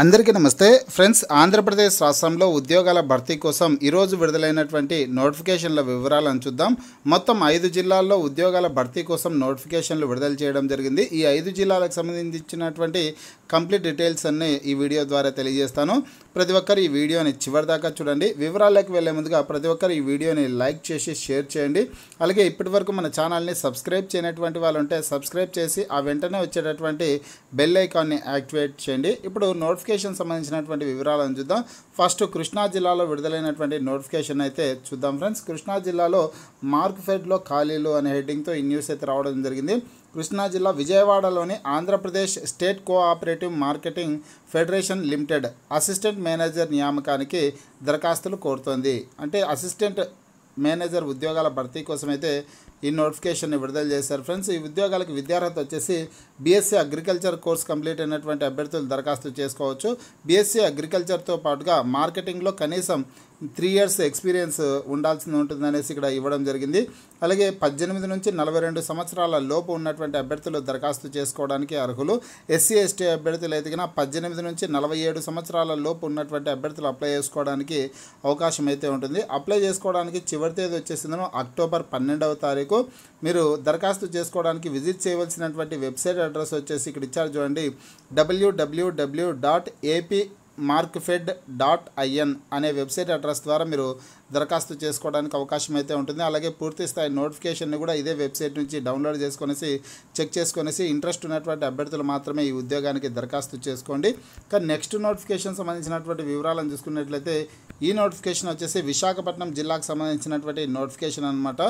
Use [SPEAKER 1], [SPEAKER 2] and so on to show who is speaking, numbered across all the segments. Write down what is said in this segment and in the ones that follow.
[SPEAKER 1] అందరికీ నమస్తే ఫ్రెండ్స్ ఆంధ్రప్రదేశ్ రాష్ట్రంలో ఉద్యోగాల భర్తీ కోసం ఈరోజు విడుదలైనటువంటి నోటిఫికేషన్ల వివరాలను చూద్దాం మొత్తం ఐదు జిల్లాల్లో ఉద్యోగాల భర్తీ కోసం నోటిఫికేషన్లు విడుదల చేయడం జరిగింది ఈ ఐదు జిల్లాలకు సంబంధించినటువంటి కంప్లీట్ డీటెయిల్స్ అన్ని ఈ వీడియో ద్వారా తెలియజేస్తాను ప్రతి ఒక్కరు ఈ వీడియోని చివరిదాకా చూడండి వివరాలకు వెళ్ళే ముందుగా ప్రతి ఒక్కరు ఈ వీడియోని లైక్ చేసి షేర్ చేయండి అలాగే ఇప్పటివరకు మన ఛానల్ని సబ్స్క్రైబ్ చేయనటువంటి వాళ్ళు ఉంటే సబ్స్క్రైబ్ చేసి ఆ వెంటనే వచ్చేటటువంటి బెల్ ఐకాన్ని యాక్టివేట్ చేయండి ఇప్పుడు నోట్ నోటిఫికేషన్ సంబంధించినటువంటి వివరాలను చూద్దాం ఫస్ట్ కృష్ణా జిల్లాలో విడుదలైనటువంటి నోటిఫికేషన్ అయితే చూద్దాం ఫ్రెండ్స్ కృష్ణా జిల్లాలో మార్క్ ఫెడ్లో ఖాళీలు అనే హెడ్డింగ్తో ఈ న్యూస్ అయితే రావడం జరిగింది కృష్ణా జిల్లా విజయవాడలోని Andhra Pradesh state cooperative marketing federation limited assistant manager నియామకానికి దరఖాస్తులు కోరుతోంది అంటే అసిస్టెంట్ మేనేజర్ ఉద్యోగాల భర్తీ కోసమైతే ఈ నోటిఫికేషన్ విడుదల చేశారు ఫ్రెండ్స్ ఈ ఉద్యోగాలకు విద్యార్హత వచ్చేసి బీఎస్సీ అగ్రికల్చర్ కోర్స్ కంప్లీట్ అయినటువంటి అభ్యర్థులు దరఖాస్తు చేసుకోవచ్చు బీఎస్సీ అగ్రికల్చర్తో e పాటుగా మార్కెటింగ్లో కనీసం త్రీ ఇయర్స్ ఎక్స్పీరియన్స్ ఉండాల్సింది ఉంటుంది అనేసి ఇక్కడ ఇవ్వడం జరిగింది అలాగే పద్దెనిమిది నుంచి నలభై రెండు సంవత్సరాల లోపు ఉన్నటువంటి అభ్యర్థులు దరఖాస్తు చేసుకోవడానికి అర్హులు ఎస్సీ ఎస్టీ అభ్యర్థులు ఎదిగిన పద్దెనిమిది నుంచి నలభై ఏడు సంవత్సరాల లోపు ఉన్నటువంటి అభ్యర్థులు అప్లై చేసుకోవడానికి అవకాశం అయితే ఉంటుంది అప్లై చేసుకోవడానికి చివరి తేదీ వచ్చేసిందో అక్టోబర్ పన్నెండవ తారీఖు మీకు మీరు దరఖాస్తు చేసుకోవడానికి విజిట్ చేయవలసినటువంటి వెబ్సైట్ అడ్రస్ వచ్చేసి ఇక్కడ ఇచ్చారు చూడండి WWW dot AP Markfed dot IN అనే వెబ్సైట్ అడ్రస్ ద్వారా మీరు దరఖాస్తు చేసుకోవడానికి అవకాశం అయితే ఉంటుంది అలాగే పూర్తి స్థాయి నోటిఫికేషన్ని కూడా ఇదే వెబ్సైట్ నుంచి డౌన్లోడ్ చేసుకునేసి చెక్ చేసుకునేసి ఇంట్రెస్ట్ ఉన్నటువంటి అభ్యర్థులు మాత్రమే ఈ ఉద్యోగానికి దరఖాస్తు చేసుకోండి కానీ నెక్స్ట్ నోటిఫికేషన్ సంబంధించినటువంటి వివరాలను చూసుకున్నట్లయితే ఈ నోటిఫికేషన్ వచ్చేసి విశాఖపట్నం జిల్లాకు సంబంధించినటువంటి నోటిఫికేషన్ అనమాట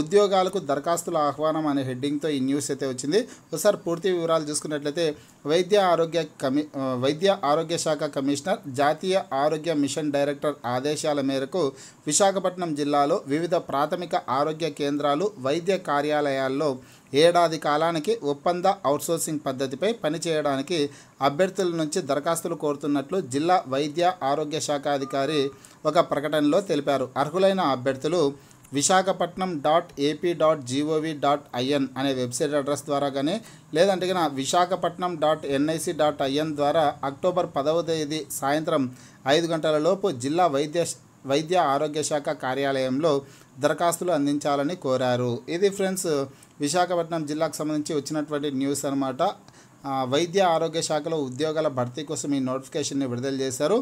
[SPEAKER 1] ఉద్యోగాలకు దరఖాస్తుల ఆహ్వానం అనే హెడ్డింగ్తో ఈ న్యూస్ అయితే వచ్చింది ఒకసారి పూర్తి వివరాలు చూసుకున్నట్లయితే వైద్య ఆరోగ్య కమి వైద్య ఆరోగ్య శాఖ కమిషన్ కమిషనర్ జాతీయ ఆరోగ్య మిషన్ డైరెక్టర్ ఆదేశాల మేరకు విశాఖపట్నం జిల్లాలో వివిధ ప్రాథమిక ఆరోగ్య కేంద్రాలు వైద్య కార్యాలయాల్లో ఏడాది కాలానికి ఒప్పంద అవుట్సోర్సింగ్ పద్ధతిపై పనిచేయడానికి అభ్యర్థుల నుంచి దరఖాస్తులు కోరుతున్నట్లు జిల్లా వైద్య ఆరోగ్య శాఖ అధికారి ఒక ప్రకటనలో తెలిపారు అర్హులైన అభ్యర్థులు Visakhapatnam dot AP dot GOV dot IN అనే వెబ్సైట్ అడ్రస్ ద్వారా కానీ లేదంటే కనుక Visakhapatnam dot NIC dot IN ద్వారా అక్టోబర్ పదవ తేదీ సాయంత్రం ఐదు గంటల లోపు జిల్లా వైద్య వైద్య ఆరోగ్య శాఖ కార్యాలయంలో దరఖాస్తులు అందించాలని కోరారు ఇది ఫ్రెండ్స్ విశాఖపట్నం జిల్లాకు సంబంధించి వచ్చినటువంటి న్యూస్ అనమాట వైద్య ఆరోగ్య శాఖలో ఉద్యోగాల భర్తీ కోసం ఈ నోటిఫికేషన్ని విడుదల చేశారు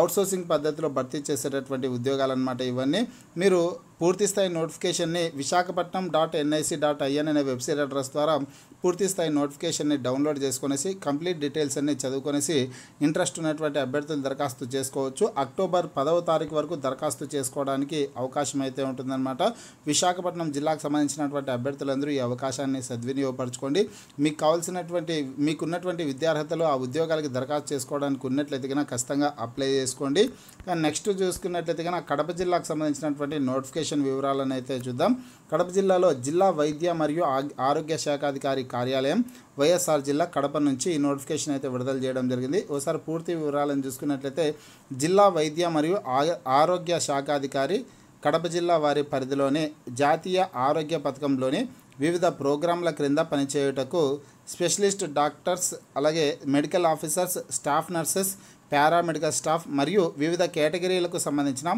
[SPEAKER 1] అవుట్సోర్సింగ్ పద్ధతిలో భర్తీ చేసేటటువంటి ఉద్యోగాలన్నమాట ఇవన్నీ మీరు పూర్తిస్థాయి నోటిఫికేషన్ని Visakhapatnam dot NIC dot IN అనే వెబ్సైట్ అడ్రస్ ద్వారా పూర్తిస్థాయి నోటిఫికేషన్ని డౌన్లోడ్ చేసుకునేసి కంప్లీట్ డీటెయిల్స్ అన్ని చదువుకునేసి ఇంట్రెస్ట్ ఉన్నటువంటి అభ్యర్థులు దరఖాస్తు చేసుకోవచ్చు అక్టోబర్ పదవ తారీఖు వరకు దరఖాస్తు చేసుకోవడానికి అవకాశం అయితే ఉంటుందన్నమాట విశాఖపట్నం జిల్లాకు సంబంధించినటువంటి అభ్యర్థులందరూ ఈ అవకాశాన్ని సద్వినియోగపరచుకోండి మీకు కావాల్సినటువంటి మీకున్నటువంటి విద్యార్హతలు ఆ ఉద్యోగాలకి దరఖాస్తు చేసుకోవడానికి ఉన్నట్లయితే కనుక ఖచ్చితంగా అప్లై చేసుకోండి కానీ నెక్స్ట్ చూసుకున్నట్లయితే కనుక కడప జిల్లాకు సంబంధించినటువంటి నోటిఫికేషన్ వివరాలను అయితే చూద్దాం కడప జిల్లాలో జిల్లా వైద్య మరియు ఆరోగ్య శాఖాధికారి కార్యాలయం వైఎస్ఆర్ జిల్లా కడప నుంచి ఈ నోటిఫికేషన్ అయితే విడుదల చేయడం జరిగింది ఒకసారి పూర్తి వివరాలను చూసుకున్నట్లయితే జిల్లా వైద్య మరియు ఆరోగ్య శాఖాధికారి కడప జిల్లా వారి పరిధిలోని జాతీయ ఆరోగ్య పథకంలోని వివిధ ప్రోగ్రాంల క్రింద పనిచేయుటకు స్పెషలిస్ట్ డాక్టర్స్ అలాగే medical officers staff nurses paramedical staff మరియు వివిధ కేటగిరీలకు సంబంధించిన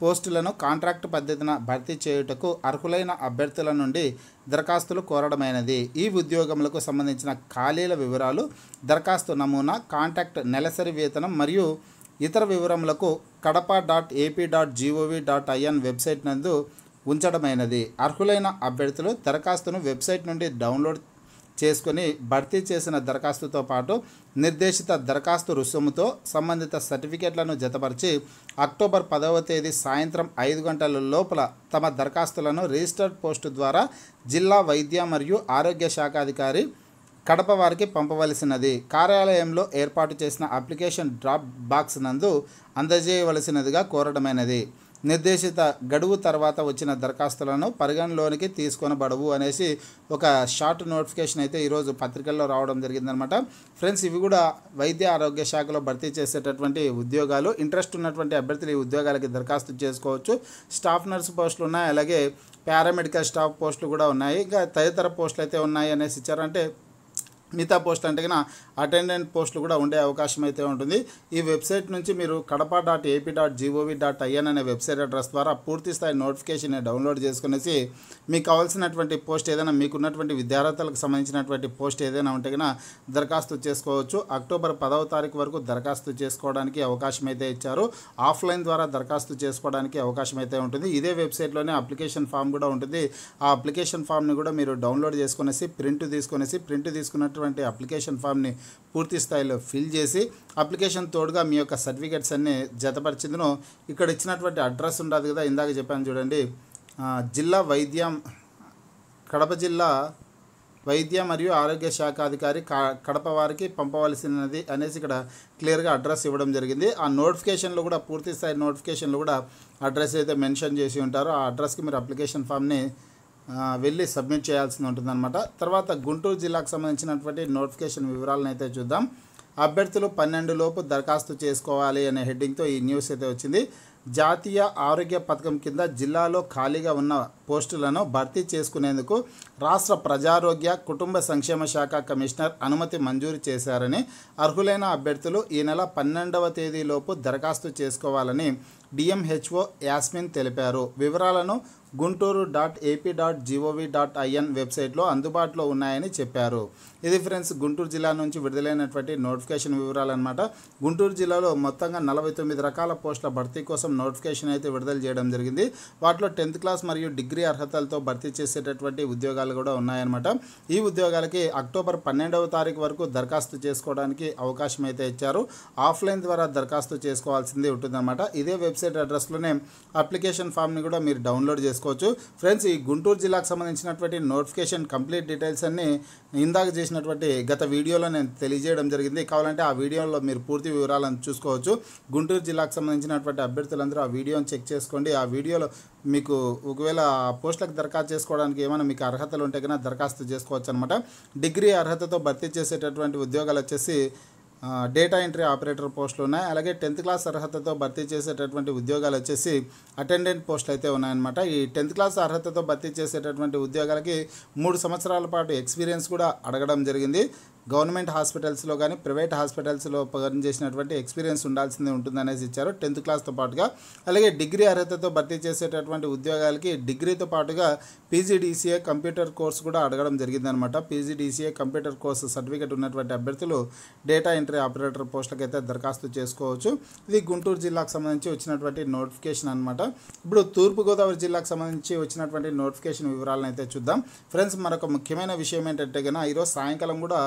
[SPEAKER 1] పోస్టులను కాంట్రాక్ట్ పద్ధతిన భర్తీ చేయుటకు అర్హులైన అభ్యర్థుల నుండి దరఖాస్తులు కోరడమైనది ఈ ఉద్యోగములకు సంబంధించిన ఖాళీల వివరాలు దరఖాస్తు నమూనా కాంట్రాక్ట్ నెలసరి వేతనం మరియు ఇతర వివరములకు Kadapa dot AP dot GOV dot IN website నందు ఉంచడమైనది అర్హులైన అభ్యర్థులు దరఖాస్తును వెబ్సైట్ నుండి డౌన్లోడ్ చేసుకుని భర్తీ చేసిన దరఖాస్తుతో పాటు నిర్దేశిత దరఖాస్తు రుసుముతో సంబంధిత సర్టిఫికెట్లను జతపరిచి అక్టోబర్ పదవ తేదీ సాయంత్రం ఐదు గంటల లోపల తమ దరఖాస్తులను రిజిస్టర్డ్ పోస్టు ద్వారా జిల్లా వైద్య మరియు ఆరోగ్య శాఖాధికారి కడప వారికి పంపవలసినది కార్యాలయంలో ఏర్పాటు చేసిన అప్లికేషన్ డ్రాప్ బాక్స్ నందు అందజేయవలసినదిగా కోరడమైనది నిర్దేశిత గడువు తర్వాత వచ్చిన దరఖాస్తులను పరిగణలోనికి తీసుకొనబడవు అనేసి ఒక షార్ట్ నోటిఫికేషన్ అయితే ఈరోజు పత్రికల్లో రావడం జరిగిందనమాట ఫ్రెండ్స్ ఇవి కూడా వైద్య ఆరోగ్య శాఖలో భర్తీ చేసేటటువంటి ఉద్యోగాలు ఇంట్రెస్ట్ ఉన్నటువంటి అభ్యర్థులు ఈ ఉద్యోగాలకి దరఖాస్తు చేసుకోవచ్చు స్టాఫ్ నర్స్ పోస్టులు ఉన్నాయి అలాగే పారామెడికల్ స్టాఫ్ పోస్టులు కూడా ఉన్నాయి ఇంకా తదితర పోస్టులు అయితే ఉన్నాయి అనేసి ఇచ్చారంటే మిగతా పోస్ట్ అంటే కన్నా అటెండెంట్ పోస్టులు కూడా ఉండే అవకాశం అయితే ఉంటుంది ఈ వెబ్సైట్ నుంచి మీరు Kadapa dot AP dot GOV dot IN అనే వెబ్సైట్ అడ్రస్ ద్వారా పూర్తి స్థాయి నోటిఫికేషన్ డౌన్లోడ్ చేసుకునేసి మీకు కావాల్సినటువంటి పోస్ట్ ఏదైనా మీకున్నటువంటి విద్యార్థులకు సంబంధించినటువంటి పోస్ట్ ఏదైనా ఉంటే కన్నా దరఖాస్తు చేసుకోవచ్చు అక్టోబర్ పదవ తారీఖు వరకు దరఖాస్తు చేసుకోవడానికి అవకాశం అయితే ఇచ్చారు ఆఫ్లైన్ ద్వారా దరఖాస్తు చేసుకోవడానికి అవకాశం అయితే ఉంటుంది ఇదే వెబ్సైట్లోనే అప్లికేషన్ ఫామ్ కూడా ఉంటుంది ఆ అప్లికేషన్ ఫామ్ని కూడా మీరు డౌన్లోడ్ చేసుకునేసి ప్రింట్ తీసుకునేసి ప్రింట్ తీసుకున్నట్టు ఇచ్చినటువంటి అప్లికేషన్ ఫామ్ని పూర్తి స్థాయిలో ఫిల్ చేసి అప్లికేషన్ తోడుగా మీ యొక్క సర్టిఫికేట్స్ అన్నీ జతపరిచిందను ఇక్కడ ఇచ్చినటువంటి అడ్రస్ ఉండదు కదా ఇందాక చెప్పాను చూడండి జిల్లా వైద్యం కడప జిల్లా వైద్య మరియు ఆరోగ్య శాఖ అధికారి కడప వారికి పంపవలసినది అనేసి ఇక్కడ క్లియర్గా అడ్రస్ ఇవ్వడం జరిగింది ఆ నోటిఫికేషన్లో కూడా పూర్తి స్థాయి నోటిఫికేషన్లు కూడా అడ్రస్ అయితే మెన్షన్ చేసి ఉంటారు ఆ అడ్రస్కి మీరు అప్లికేషన్ ఫామ్ని వెళ్ళి సబ్మిట్ చేయాల్సి ఉంటుందన్నమాట తర్వాత గుంటూరు జిల్లాకు సంబంధించినటువంటి నోటిఫికేషన్ వివరాలను అయితే చూద్దాం అభ్యర్థులు పన్నెండు లోపు దరఖాస్తు చేసుకోవాలి అనే హెడ్డింగ్తో ఈ న్యూస్ అయితే వచ్చింది జాతీయ ఆరోగ్య పథకం కింద జిల్లాలో ఖాళీగా ఉన్న పోస్టులను భర్తీ చేసుకునేందుకు రాష్ట్ర ప్రజారోగ్య కుటుంబ సంక్షేమ శాఖ కమిషనర్ అనుమతి మంజూరు చేశారని అర్హులైన అభ్యర్థులు ఈ నెల పన్నెండవ తేదీలోపు దరఖాస్తు చేసుకోవాలని డిఎంహెచ్ఓ యాస్మిన్ తెలిపారు వివరాలను Guntur dot AP dot GOV dot IN వెబ్సైట్లో అందుబాటులో ఉన్నాయని చెప్పారు ఇది ఫ్రెండ్స్ గుంటూరు జిల్లా నుంచి విడుదలైనటువంటి నోటిఫికేషన్ వివరాలన్నమాట గుంటూరు జిల్లాలో మొత్తంగా నలభై తొమ్మిది రకాల పోస్టుల భర్తీ కోసం నోటిఫికేషన్ అయితే విడుదల చేయడం జరిగింది వాటిలో టెన్త్ క్లాస్ మరియు డిగ్రీ అర్హతలతో భర్తీ చేసేటటువంటి ఉద్యోగాలు కూడా ఉన్నాయన్నమాట ఈ ఉద్యోగాలకి అక్టోబర్ పన్నెండవ తారీఖు వరకు దరఖాస్తు చేసుకోవడానికి అవకాశం అయితే ఇచ్చారు ఆఫ్లైన్ ద్వారా దరఖాస్తు చేసుకోవాల్సింది ఉంటుందన్నమాట ఇదే వెబ్సైట్ అడ్రస్లోనే అప్లికేషన్ ఫామ్ని కూడా మీరు డౌన్లోడ్ చేసుకోవాలి చేసుకోవచ్చు ఫ్రెండ్స్ ఈ గుంటూరు జిల్లాకు సంబంధించినటువంటి నోటిఫికేషన్ కంప్లీట్ డీటెయిల్స్ అన్ని ఇందాక చేసినటువంటి గత వీడియోలో నేను తెలియజేయడం జరిగింది కావాలంటే ఆ వీడియోలో మీరు పూర్తి వివరాలను చూసుకోవచ్చు గుంటూరు జిల్లాకు సంబంధించినటువంటి అభ్యర్థులందరూ ఆ వీడియోని చెక్ చేసుకోండి ఆ వీడియోలో మీకు ఒకవేళ పోస్టులకు దరఖాస్తు చేసుకోవడానికి ఏమైనా మీకు అర్హతలు ఉంటే కన్నా దరఖాస్తు చేసుకోవచ్చు అనమాట డిగ్రీ అర్హతతో భర్తీ చేసేటటువంటి ఉద్యోగాలు వచ్చేసి డేటా ఎంట్రీ ఆపరేటర్ పోస్టులు ఉన్నాయి అలాగే టెన్త్ క్లాస్ అర్హతతో భర్తీ చేసేటటువంటి ఉద్యోగాలు వచ్చేసి అటెండెంట్ పోస్టులు అయితే ఉన్నాయన్నమాట ఈ టెన్త్ క్లాస్ అర్హతతో భర్తీ చేసేటటువంటి ఉద్యోగాలకి మూడు సంవత్సరాల పాటు ఎక్స్పీరియన్స్ కూడా అడగడం జరిగింది గవర్నమెంట్ హాస్పిటల్స్లో కానీ ప్రైవేట్ హాస్పిటల్స్లో పనిచేసినటువంటి ఎక్స్పీరియన్స్ ఉండాల్సిందే ఉంటుందనేసి ఇచ్చారు టెన్త్ క్లాస్తో పాటుగా అలాగే డిగ్రీ అర్హతతో భర్తీ చేసేటటువంటి ఉద్యోగాలకి డిగ్రీతో పాటుగా పీజీడీసీఏ కంప్యూటర్ కోర్స్ కూడా అడగడం జరిగిందనమాట పీజీడీసీఏ కంప్యూటర్ కోర్సు సర్టిఫికేట్ ఉన్నటువంటి అభ్యర్థులు డేటా ఎంట్రీ ఆపరేటర్ పోస్టులకైతే దరఖాస్తు చేసుకోవచ్చు ఇది గుంటూరు జిల్లాకు సంబంధించి వచ్చినటువంటి నోటిఫికేషన్ అనమాట ఇప్పుడు తూర్పుగోదావరి జిల్లాకు సంబంధించి వచ్చినటువంటి నోటిఫికేషన్ వివరాలను అయితే చూద్దాం ఫ్రెండ్స్ మరొక ముఖ్యమైన విషయం ఏంటంటే కనుక ఈరోజు సాయంకాలం కూడా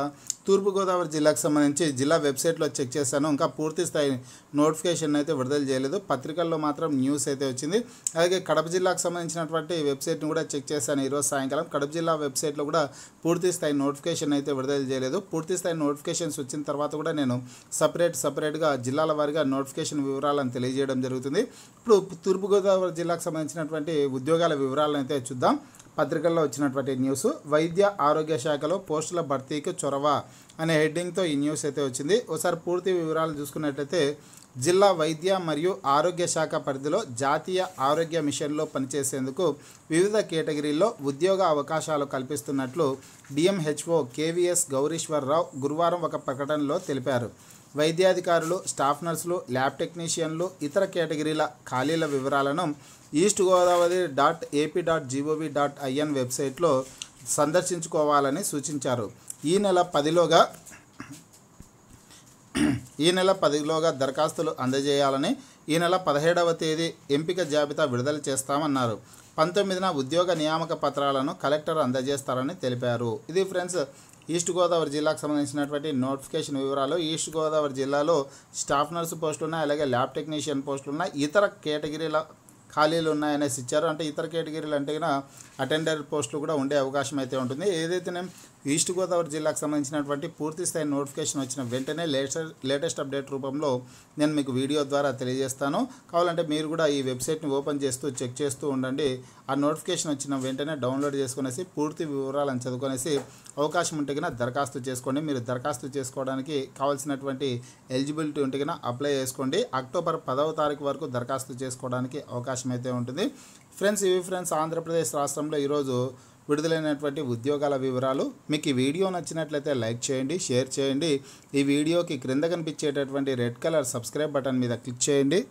[SPEAKER 1] తూర్పుగోదావరి జిల్లాకు సంబంధించి జిల్లా వెబ్సైట్లో చెక్ చేశాను ఇంకా పూర్తి స్థాయి నోటిఫికేషన్ అయితే విడుదల చేయలేదు పత్రికల్లో మాత్రం న్యూస్ అయితే వచ్చింది అలాగే కడప జిల్లాకు సంబంధించినటువంటి వెబ్సైట్ని కూడా చెక్ చేశాను ఈరోజు సాయంకాలం కడప జిల్లా వెబ్సైట్లో కూడా పూర్తి స్థాయి నోటిఫికేషన్ అయితే విడుదల చేయలేదు పూర్తి స్థాయి నోటిఫికేషన్స్ వచ్చిన తర్వాత కూడా నేను సపరేట్ సపరేట్గా జిల్లాల వారిగా నోటిఫికేషన్ వివరాలను తెలియజేయడం జరుగుతుంది ఇప్పుడు తూర్పుగోదావరి జిల్లాకు సంబంధించినటువంటి ఉద్యోగాల వివరాలను అయితే చూద్దాం పత్రికల్లో వచ్చినటువంటి న్యూస్ వైద్య ఆరోగ్య శాఖలో పోస్టుల భర్తీకి చొరవ అనే హెడ్డింగ్తో ఈ న్యూస్ అయితే వచ్చింది ఒకసారి పూర్తి వివరాలు చూసుకున్నట్లయితే జిల్లా వైద్య మరియు ఆరోగ్య శాఖ పరిధిలో జాతీయ ఆరోగ్య మిషన్లో పనిచేసేందుకు వివిధ కేటగిరీల్లో ఉద్యోగ అవకాశాలు కల్పిస్తున్నట్లు డిఎంహెచ్ఓ కేవీఎస్ గౌరీశ్వరరావు గురువారం ఒక ప్రకటనలో తెలిపారు వైద్యాధికారులు స్టాఫ్ నర్సులు ల్యాబ్ టెక్నీషియన్లు ఇతర కేటగిరీల ఖాళీల వివరాలను East Godavari dot AP dot GOV dot IN వెబ్సైట్లో సందర్శించుకోవాలని సూచించారు ఈ నెల పదిలోగా ఈ నెల పదిలోగా దరఖాస్తులు అందజేయాలని ఈ నెల పదిహేడవ తేదీ ఎంపిక జాబితా విడుదల చేస్తామన్నారు పంతొమ్మిదిన ఉద్యోగ నియామక పత్రాలను కలెక్టర్ అందజేస్తారని తెలిపారు ఇది ఫ్రెండ్స్ ఈస్ట్ గోదావరి జిల్లాకు సంబంధించినటువంటి నోటిఫికేషన్ వివరాలు ఈస్ట్ గోదావరి జిల్లాలో స్టాఫ్ నర్సు పోస్టులు ఉన్నాయి అలాగే ల్యాబ్ టెక్నీషియన్ పోస్టులు ఉన్నాయి ఇతర కేటగిరీల ఖాళీలు ఉన్నాయనేసి ఇచ్చారు అంటే ఇతర కేటగిరీలు అంటే అటెండర్ పోస్టులు కూడా ఉండే అవకాశం అయితే ఉంటుంది ఏదైతేనే ఈస్ట్ గోదావరి జిల్లాకు సంబంధించినటువంటి పూర్తి స్థాయి నోటిఫికేషన్ వచ్చిన వెంటనే లేటెస్ట్ లేటెస్ట్ అప్డేట్ రూపంలో నేను మీకు వీడియో ద్వారా తెలియజేస్తాను కావాలంటే మీరు కూడా ఈ వెబ్సైట్ని ఓపెన్ చేస్తూ చెక్ చేస్తూ ఉండండి ఆ నోటిఫికేషన్ వచ్చిన వెంటనే డౌన్లోడ్ చేసుకునేసి పూర్తి వివరాలను చదువుకునేసి అవకాశం ఉంటే కన్నా దరఖాస్తు చేసుకోండి మీరు దరఖాస్తు చేసుకోవడానికి కావాల్సినటువంటి ఎలిజిబిలిటీ ఉంటే కన్నా అప్లై చేసుకోండి అక్టోబర్ పదవ తారీఖు వరకు దరఖాస్తు చేసుకోవడానికి అవకాశం అయితే ఉంటుంది ఫ్రెండ్స్ ఇవి ఫ్రెండ్స్ ఆంధ్రప్రదేశ్ రాష్ట్రంలో ఈరోజు విడుదలైనటువంటి ఉద్యోగాల వివరాలు మీకు ఈ వీడియో నచ్చినట్లయితే లైక్ చేయండి షేర్ చేయండి ఈ వీడియోకి క్రింద కనిపించేటటువంటి రెడ్ కలర్ సబ్స్క్రైబ్ బటన్ మీద క్లిక్ చేయండి